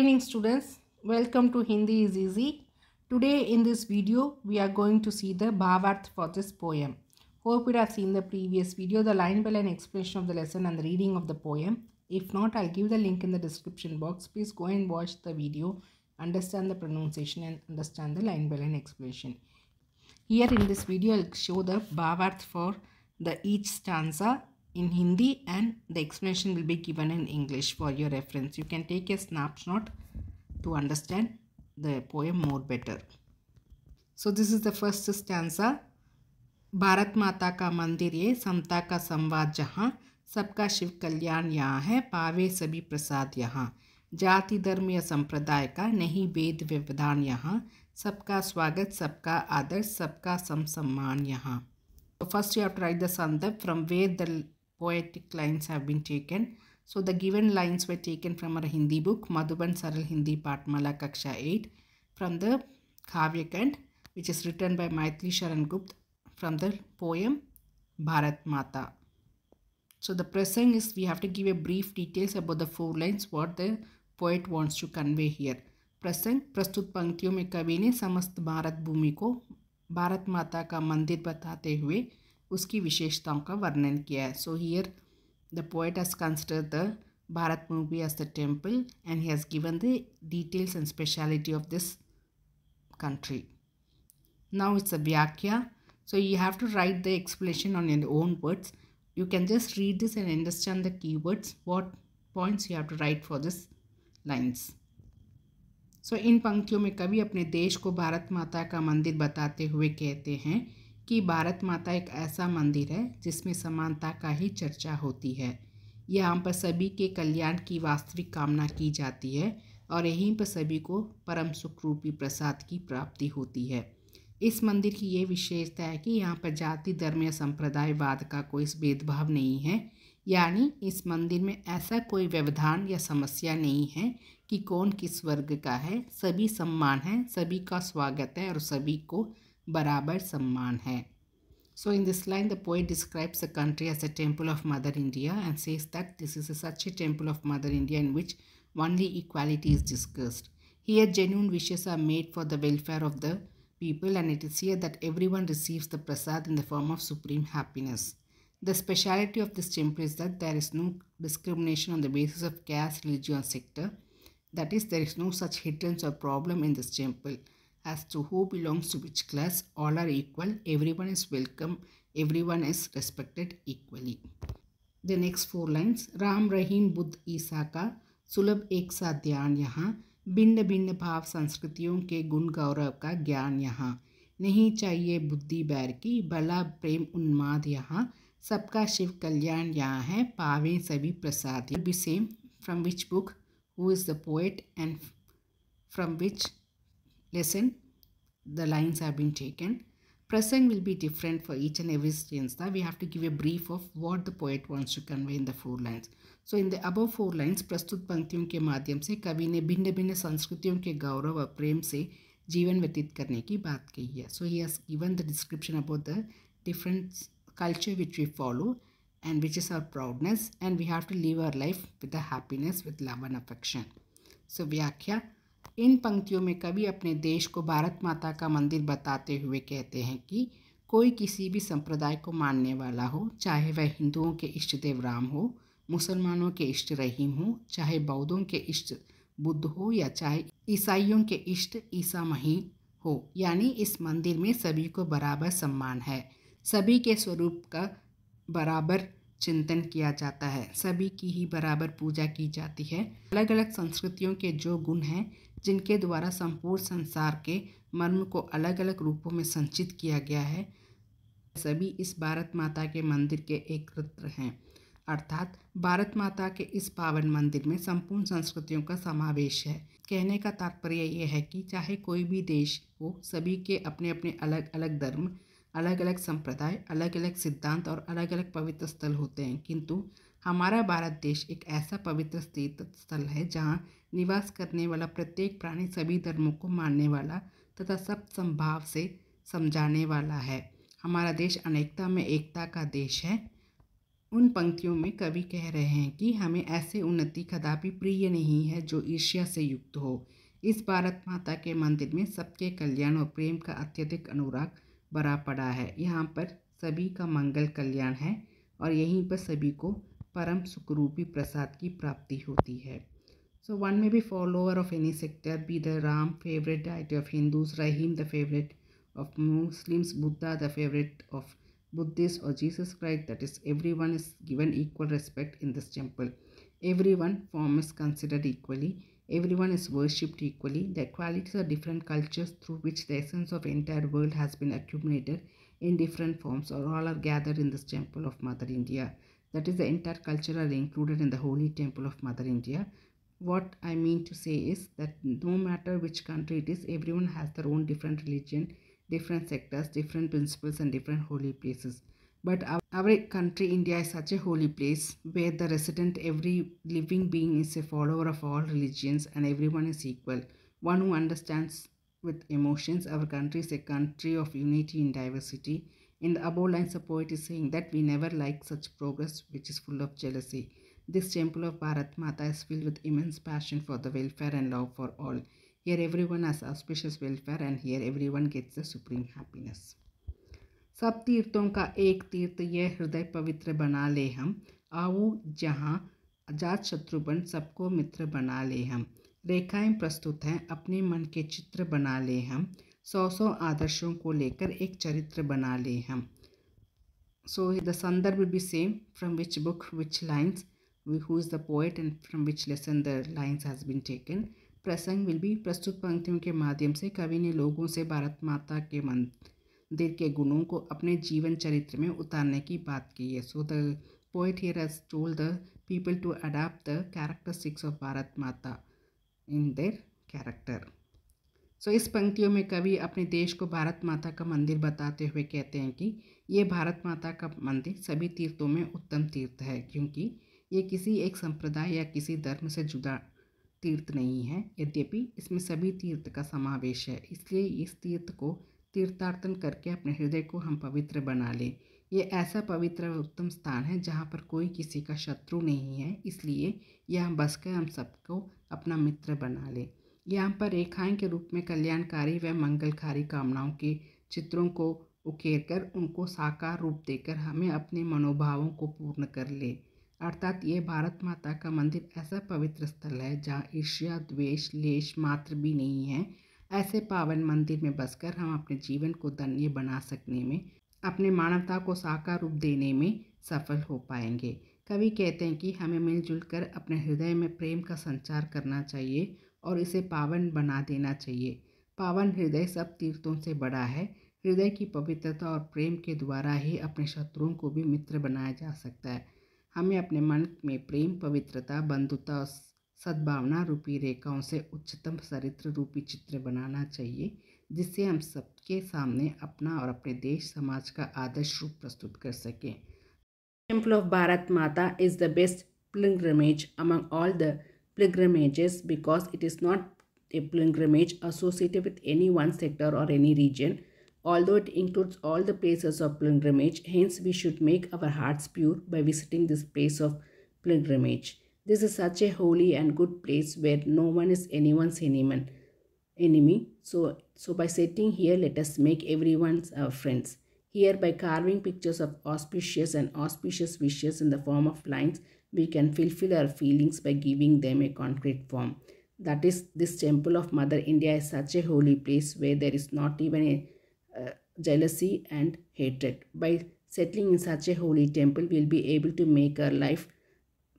evening students welcome to hindi is easy today in this video we are going to see the bhavarth for this poem hope you have seen the previous video the line by line explanation of the lesson and the reading of the poem if not i'll give the link in the description box please go and watch the video understand the pronunciation and understand the line by line explanation here in this video i'll show the bhavarth for the each stanza in Hindi and the explanation will be given in English for your reference. You can take a snapshot to understand the poem more better. So this is the first stanza. Bharat माता का मंदिर ये समता का संवाद जहाँ सबका शिव कल्याण यहाँ है पावे सभी प्रसाद यहाँ जाति धर्म या संप्रदाय का नहीं वेद व्यवधान यहाँ सबका स्वागत सबका आदर सबका सम सम्मान यहाँ first you have to write the संदर्भ from where the poetic lines have been taken. So the given lines were taken from our Hindi book Madhuban Saral Hindi Patmala Kaksha 8 from the Kavyakant which is written by Maitli Sharan Gupta from the poem Bharat Mata. So the pressing is we have to give a brief details about the four lines what the poet wants to convey here. प्रसंग Prastut पंक्तियों mein kavi ne samast bharat bhumi ko bharat mata ka मंदिर batate हुए उसकी विशेषताओं का वर्णन किया है so here the poet has consider the Bharat movie as the temple and he has given the details and speciality of this country now it's a व्याख्या so you have to write the explanation on your own words you can just read this and understand the key words what points you have to write for this lines so इन पंक्तियों में कभी अपने देश को भारत माता का मंदिर बताते हुए कहते हैं कि भारत माता एक ऐसा मंदिर है जिसमें समानता का ही चर्चा होती है यहाँ पर सभी के कल्याण की वास्तविक कामना की जाती है और यहीं पर सभी को परम सुख रूपी प्रसाद की प्राप्ति होती है इस मंदिर की ये विशेषता है कि यहाँ पर जाति धर्म या संप्रदायवाद का कोई भेदभाव नहीं है यानी इस मंदिर में ऐसा कोई व्यवधान या समस्या नहीं है कि कौन किस वर्ग का है सभी सम्मान है सभी का स्वागत है और सभी को बराबर सम्मान है So in this line, the poet describes the country as a temple of Mother India and says that this is a, such a temple of Mother India in which only equality is discussed. Here, genuine wishes are made for the welfare of the people and it is here that everyone receives the prasad in the form of supreme happiness. The speciality of this temple is that there is no discrimination on the basis of caste, religion, or sector. That is, there is no such hindrance or problem in this temple. as to who belongs to which class, all are equal, everyone is welcome, everyone is respected equally. The next four lines Ram, Rahim, Buddh, ईसा का सुलभ एक साथ ध्यान यहाँ भिन्न भिन्न भाव संस्कृतियों के गुण गौरव का ज्ञान यहाँ नहीं चाहिए बुद्धि बैर की भला प्रेम उन्माद यहाँ सबका शिव कल्याण यहाँ है पावे सभी प्रसाद be same from which book who is the poet and from which lesson the lines have been taken. Present will be different for each and every stanza. We have to give a brief of what the poet wants to convey in the four lines. So, in the above four lines, प्रस्तुत पंक्तियों के माध्यम से कवि ने भिन्न भिन्न संस्कृतियों के गौरव और प्रेम से जीवन व्यतीत करने की बात कही है so he has given the description culture which we follow and which is our proudness and we have to live our life with the happiness with love and affection so vyakya इन पंक्तियों में कवि अपने देश को भारत माता का मंदिर बताते हुए कहते हैं कि कोई किसी भी संप्रदाय को मानने वाला हो चाहे वह हिंदुओं के इष्ट देव राम हो मुसलमानों के इष्ट रहीम हो चाहे बौद्धों के इष्ट बुद्ध हो या चाहे ईसाइयों के इष्ट ईसा मही हो यानी इस मंदिर में सभी को बराबर सम्मान है सभी के स्वरूप का बराबर चिंतन किया जाता है सभी की ही बराबर पूजा की जाती है अलग अलग संस्कृतियों के जो गुण हैं जिनके द्वारा संपूर्ण संसार के मर्म को अलग अलग रूपों में संचित किया गया है सभी इस भारत माता के मंदिर के एकत्र हैं अर्थात भारत माता के इस पावन मंदिर में संपूर्ण संस्कृतियों का समावेश है कहने का तात्पर्य यह है कि चाहे कोई भी देश हो सभी के अपने अपने अलग अलग धर्म अलग अलग संप्रदाय अलग अलग सिद्धांत और अलग अलग पवित्र स्थल होते हैं किंतु हमारा भारत देश एक ऐसा पवित्र तीर्थ स्थल है जहाँ निवास करने वाला प्रत्येक प्राणी सभी धर्मों को मानने वाला तथा सब संभाव से समझाने वाला है हमारा देश अनेकता में एकता का देश है उन पंक्तियों में कवि कह रहे हैं कि हमें ऐसे उन्नति कदापि प्रिय नहीं है जो ईर्ष्या से युक्त हो इस भारत माता के मंदिर में सबके कल्याण और प्रेम का अत्यधिक अनुराग बरा पड़ा है यहाँ पर सभी का मंगल कल्याण है और यहीं पर सभी को परम सुखरूपी प्रसाद की प्राप्ति होती है So one may be follower of any sector, be the Ram, favorite deity of Hindus, Rahim, the favorite of Muslims, Buddha, the favorite of Buddhists, or Jesus Christ. That is, everyone is given equal respect in this temple. Everyone form is considered equally. Everyone is worshipped equally. The qualities of different cultures through which the essence of entire world has been accumulated in different forms or all are gathered in this temple of Mother India. That is, the entire culture are included in the holy temple of Mother India what i mean to say is that no matter which country it is everyone has their own different religion different sectors different principles and different holy places but our, our country india is such a holy place where the resident every living being is a follower of all religions and everyone is equal one who understands with emotions our country is a country of unity in diversity in the above lines the poet is saying that we never like such progress which is full of jealousy This temple of Bharat Mata is filled with immense passion for the welfare and love for all. Here everyone has auspicious welfare and here everyone gets the supreme happiness. सब तीर्थों का एक तीर्थ यह हृदय पवित्र बना ले हम आओ जहाँ अजात शत्रुबन सबको मित्र बना ले हम रेखाएं प्रस्तुत हैं अपने मन के चित्र बना ले हम सौ सौ आदर्शों को लेकर एक चरित्र बना ले हम सो द संदर्भ be same from which book which lines who is the poet and from which lesson the lines has been taken प्रसंग विल भी प्रस्तुत पंक्तियों के माध्यम से कवि ने लोगों से भारत माता के मंदिर के गुणों को अपने जीवन चरित्र में उतारने की बात की है so the poet here has told the people to adapt the characteristics of Bharat Mata in there character so इस पंक्तियों में कवि अपने देश को भारत माता का मंदिर बताते हुए कहते हैं कि ये भारत माता का मंदिर सभी तीर्थों में उत्तम तीर्थ है क्योंकि ये किसी एक संप्रदाय या किसी धर्म से जुदा तीर्थ नहीं है यद्यपि इसमें सभी तीर्थ का समावेश है इसलिए इस तीर्थ को तीर्थार्थन करके अपने हृदय को हम पवित्र बना लें यह ऐसा पवित्र उत्तम स्थान है जहाँ पर कोई किसी का शत्रु नहीं है इसलिए यह बसकर हम सबको अपना मित्र बना लें यहाँ पर रेखाएं के रूप में कल्याणकारी व मंगलकारी कामनाओं के चित्रों को उकेर कर उनको साकार रूप देकर हमें अपने मनोभावों को पूर्ण कर ले अर्थात ये भारत माता का मंदिर ऐसा पवित्र स्थल है जहाँ ईर्ष्या द्वेष लेश मात्र भी नहीं है ऐसे पावन मंदिर में बसकर हम अपने जीवन को धन्य बना सकने में अपने मानवता को साकार रूप देने में सफल हो पाएंगे कवि कहते हैं कि हमें मिलजुल कर अपने हृदय में प्रेम का संचार करना चाहिए और इसे पावन बना देना चाहिए पावन हृदय सब तीर्थों से बड़ा है हृदय की पवित्रता और प्रेम के द्वारा ही अपने शत्रुओं को भी मित्र बनाया जा सकता है हमें अपने मन में प्रेम पवित्रता बंधुता और सद्भावना रूपी रेखाओं से उच्चतम चरित्र रूपी चित्र बनाना चाहिए जिससे हम सबके सामने अपना और अपने देश समाज का आदर्श रूप प्रस्तुत कर सकें temple of Bharat Mata is the best pilgrimage among all the pilgrimages because it is not a pilgrimage associated with any one sector or any region although it includes all the places of pilgrimage, hence we should make our hearts pure by visiting this place of pilgrimage. This is such a holy and good place where no one is anyone's enemy. enemy. So, so by sitting here, let us make everyone's our uh, friends. Here, by carving pictures of auspicious and auspicious wishes in the form of lines, we can fulfill our feelings by giving them a concrete form. That is, this temple of Mother India is such a holy place where there is not even a uh, jealousy and hatred. By settling in such a holy temple, we will be able to make our life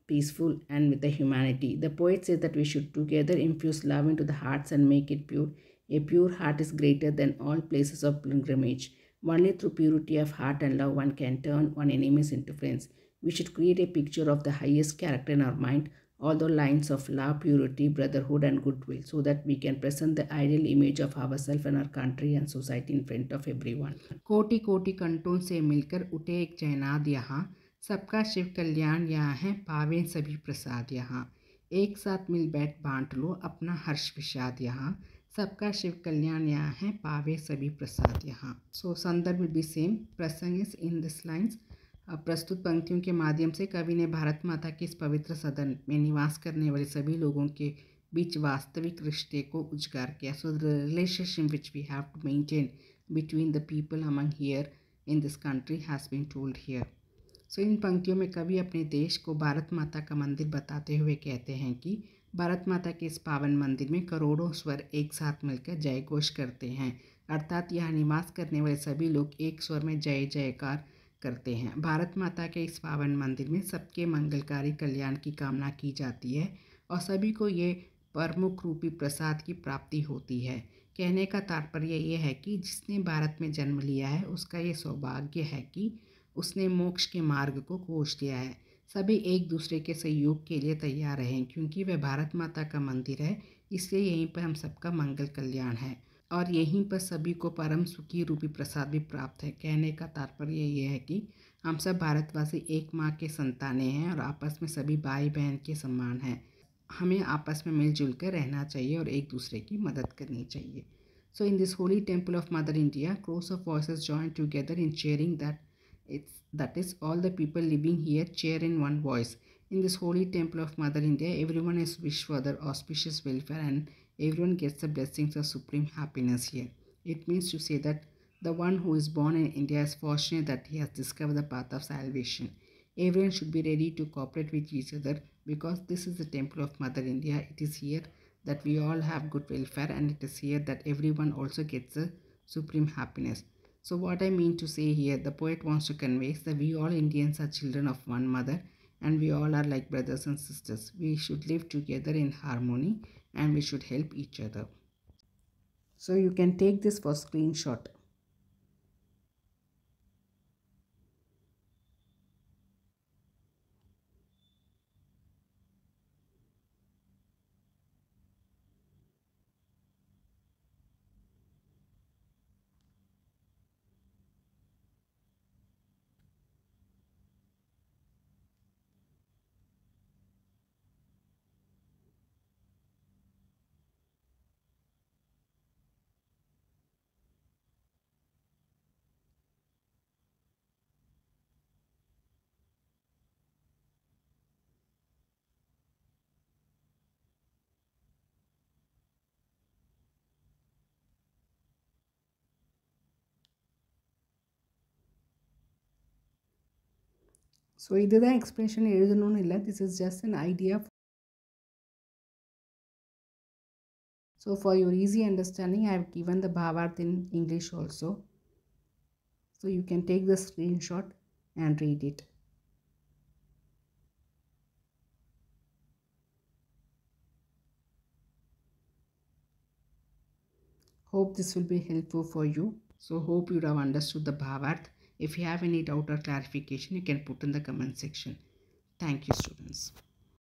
peaceful and with the humanity. The poet says that we should together infuse love into the hearts and make it pure. A pure heart is greater than all places of pilgrimage. Only through purity of heart and love one can turn one enemies into friends. We should create a picture of the highest character in our mind all the lines of love, purity, brotherhood, and goodwill so that we can present the ideal image of ourselves and our country and society in front of everyone. koti koti kanton se milkar उठे ek jainad यहाँ sabka shiv kalyan यहाँ hai पावें sabhi prasad यहाँ ek sath mil baith baant lo apna harsh vishad यहाँ सबका शिव कल्याण यहाँ है पावे सभी प्रसाद यहाँ सो संदर्भ बी सेम प्रसंग इज इन दिस लाइन्स अब प्रस्तुत पंक्तियों के माध्यम से कवि ने भारत माता के इस पवित्र सदन में निवास करने वाले सभी लोगों के बीच वास्तविक रिश्ते को उजगार किया so the relationship which we have to maintain between the people among here in this country has been told here so इन पंक्तियों में कवि अपने देश को भारत माता का मंदिर बताते हुए कहते हैं कि भारत माता के इस पावन मंदिर में करोड़ों स्वर एक साथ मिलकर जय घोष करते हैं अर्थात यहाँ निवास करने वाले सभी लोग एक स्वर में जय जयकार करते हैं भारत माता के इस पावन मंदिर में सबके मंगलकारी कल्याण की कामना की जाती है और सभी को ये प्रमुख रूपी प्रसाद की प्राप्ति होती है कहने का तात्पर्य ये है कि जिसने भारत में जन्म लिया है उसका ये सौभाग्य है कि उसने मोक्ष के मार्ग को खोज लिया है सभी एक दूसरे के सहयोग के लिए तैयार रहें क्योंकि वह भारत माता का मंदिर है इसलिए यहीं पर हम सबका मंगल कल्याण है और यहीं पर सभी को परम सुखी रूपी प्रसाद भी प्राप्त है कहने का तात्पर्य यह है कि हम सब भारतवासी एक माँ के संताने हैं और आपस में सभी भाई बहन के सम्मान हैं हमें आपस में मिलजुल कर रहना चाहिए और एक दूसरे की मदद करनी चाहिए so in this holy temple of mother India chorus of voice join together in cheering that it's that is all the people living here cheer in one voice in this holy temple of mother India everyone is wish for their auspicious welfare and everyone gets the blessings of supreme happiness here. It means to say that the one who is born in India is fortunate that he has discovered the path of salvation. Everyone should be ready to cooperate with each other because this is the temple of Mother India. It is here that we all have good welfare and it is here that everyone also gets the supreme happiness. So what I mean to say here, the poet wants to convey that we all Indians are children of one mother and we all are like brothers and sisters. We should live together in harmony and we should help each other. So you can take this for screenshot. So இதுதான் எக்ஸ்பிரஷன் எழுதணும்னு இல்லை this is just an idea. So for your easy understanding, I have given the Bhavat in English also. So you can take the screenshot and read it. Hope this will be helpful for you. So hope you have understood the Bhavat. If you have any doubt or clarification, you can put in the comment section. Thank you students.